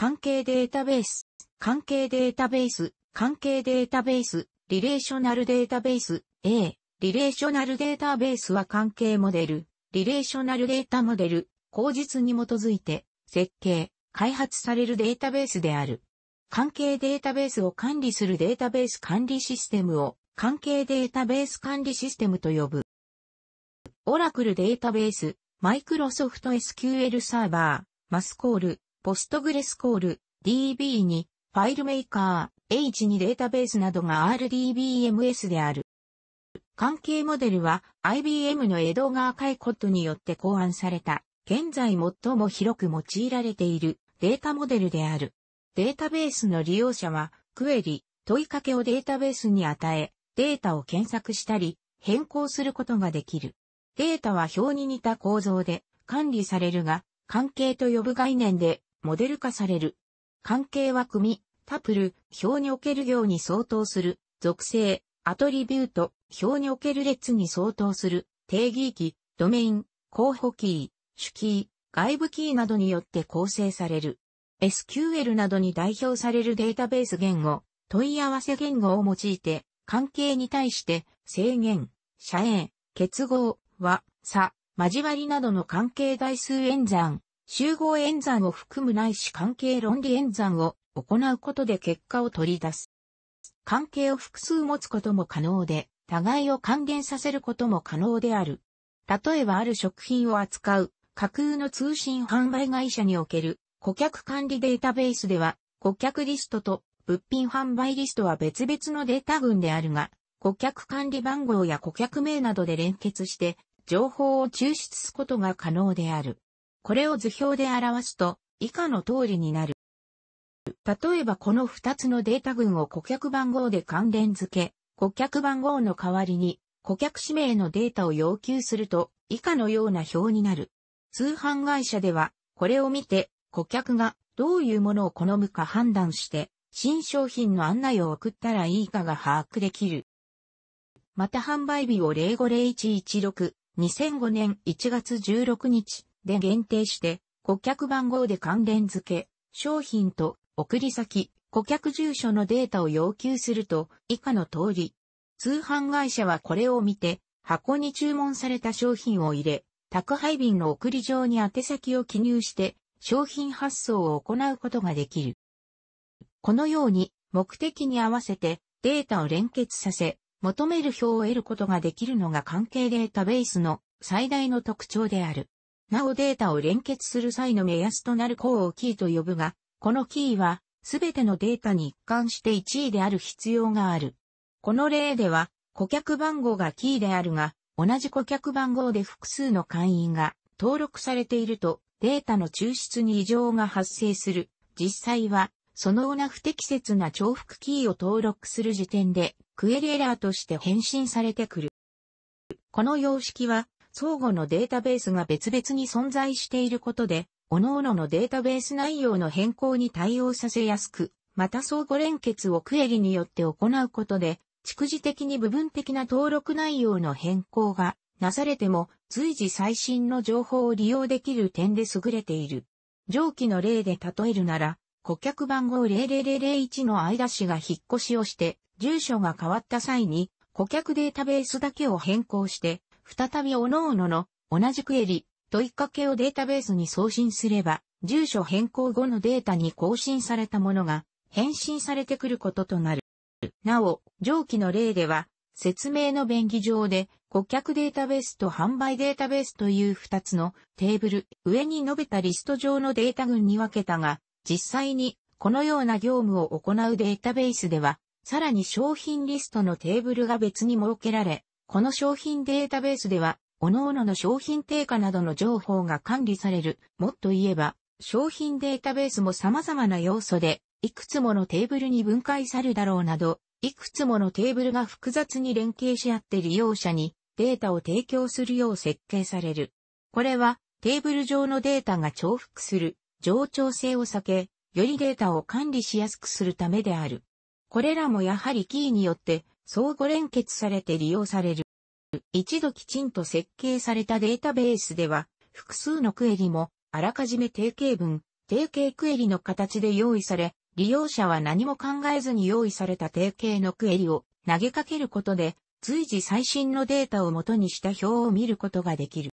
関係データベース、関係データベース、関係データベース、リレーショナルデータベース、A、リレーショナルデータベースは関係モデル、リレーショナルデータモデル、口実に基づいて、設計、開発されるデータベースである。関係データベースを管理するデータベース管理システムを関係データベース管理システムと呼ぶ。オラクルデータベース、マイクロソフト SQL サーバー、マスコール、ポストグレスコール DB にファイルメーカー H にデータベースなどが RDBMS である。関係モデルは IBM のエドガー・カイコットによって考案された、現在最も広く用いられているデータモデルである。データベースの利用者は、クエリ、問いかけをデータベースに与え、データを検索したり、変更することができる。データは表に似た構造で管理されるが、関係と呼ぶ概念でモデル化される。関係は組、タプル、表における行に相当する、属性、アトリビュート、表における列に相当する、定義域、ドメイン、候補キー、主キー、外部キーなどによって構成される。SQL などに代表されるデータベース言語、問い合わせ言語を用いて、関係に対して制限、遮影、結合、和、差、交わりなどの関係代数演算、集合演算を含むないし関係論理演算を行うことで結果を取り出す。関係を複数持つことも可能で、互いを還元させることも可能である。例えばある食品を扱う架空の通信販売会社における顧客管理データベースでは、顧客リストと物品販売リストは別々のデータ群であるが、顧客管理番号や顧客名などで連結して、情報を抽出すことが可能である。これを図表で表すと、以下の通りになる。例えばこの2つのデータ群を顧客番号で関連付け、顧客番号の代わりに、顧客氏名のデータを要求すると、以下のような表になる。通販会社では、これを見て、顧客がどういうものを好むか判断して、新商品の案内を送ったらいいかが把握できる。また販売日を050116、2005年1月16日、で限定して、顧客番号で関連付け、商品と送り先、顧客住所のデータを要求すると、以下の通り。通販会社はこれを見て、箱に注文された商品を入れ、宅配便の送り状に宛先を記入して、商品発送を行うことができる。このように、目的に合わせてデータを連結させ、求める表を得ることができるのが関係データベースの最大の特徴である。なおデータを連結する際の目安となる項をキーと呼ぶが、このキーは、すべてのデータに一貫して1位である必要がある。この例では、顧客番号がキーであるが、同じ顧客番号で複数の会員が登録されていると、データの抽出に異常が発生する。実際は、そのような不適切な重複キーを登録する時点で、クエリエラーとして返信されてくる。この様式は、相互のデータベースが別々に存在していることで、各々のデータベース内容の変更に対応させやすく、また相互連結をクエリによって行うことで、蓄次的に部分的な登録内容の変更がなされても随時最新の情報を利用できる点で優れている。上記の例で例えるなら、顧客番号00001の間氏が引っ越しをして、住所が変わった際に、顧客データベースだけを変更して、再び各々の同じクエリ、問いかけをデータベースに送信すれば、住所変更後のデータに更新されたものが返信されてくることとなる。なお、上記の例では、説明の便宜上で、顧客データベースと販売データベースという2つのテーブル、上に述べたリスト上のデータ群に分けたが、実際にこのような業務を行うデータベースでは、さらに商品リストのテーブルが別に設けられ、この商品データベースでは、各々の商品定価などの情報が管理される。もっと言えば、商品データベースも様々な要素で、いくつものテーブルに分解されるだろうなど、いくつものテーブルが複雑に連携し合って利用者にデータを提供するよう設計される。これはテーブル上のデータが重複する冗長性を避け、よりデータを管理しやすくするためである。これらもやはりキーによって相互連結されて利用される。一度きちんと設計されたデータベースでは、複数のクエリも、あらかじめ定型文、定型クエリの形で用意され、利用者は何も考えずに用意された定型のクエリを投げかけることで、随時最新のデータを元にした表を見ることができる。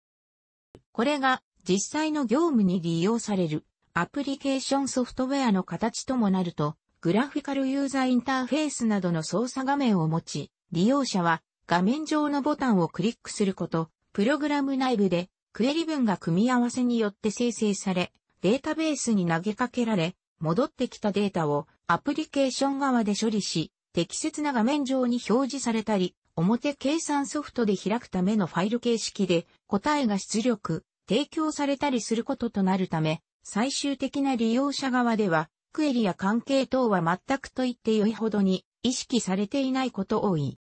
これが実際の業務に利用されるアプリケーションソフトウェアの形ともなるとグラフィカルユーザーインターフェースなどの操作画面を持ち、利用者は画面上のボタンをクリックすること、プログラム内部でクエリ文が組み合わせによって生成され、データベースに投げかけられ、戻ってきたデータをアプリケーション側で処理し、適切な画面上に表示されたり、表計算ソフトで開くためのファイル形式で答えが出力、提供されたりすることとなるため、最終的な利用者側ではクエリや関係等は全くと言って良いほどに意識されていないこと多い。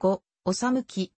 5、おさむき。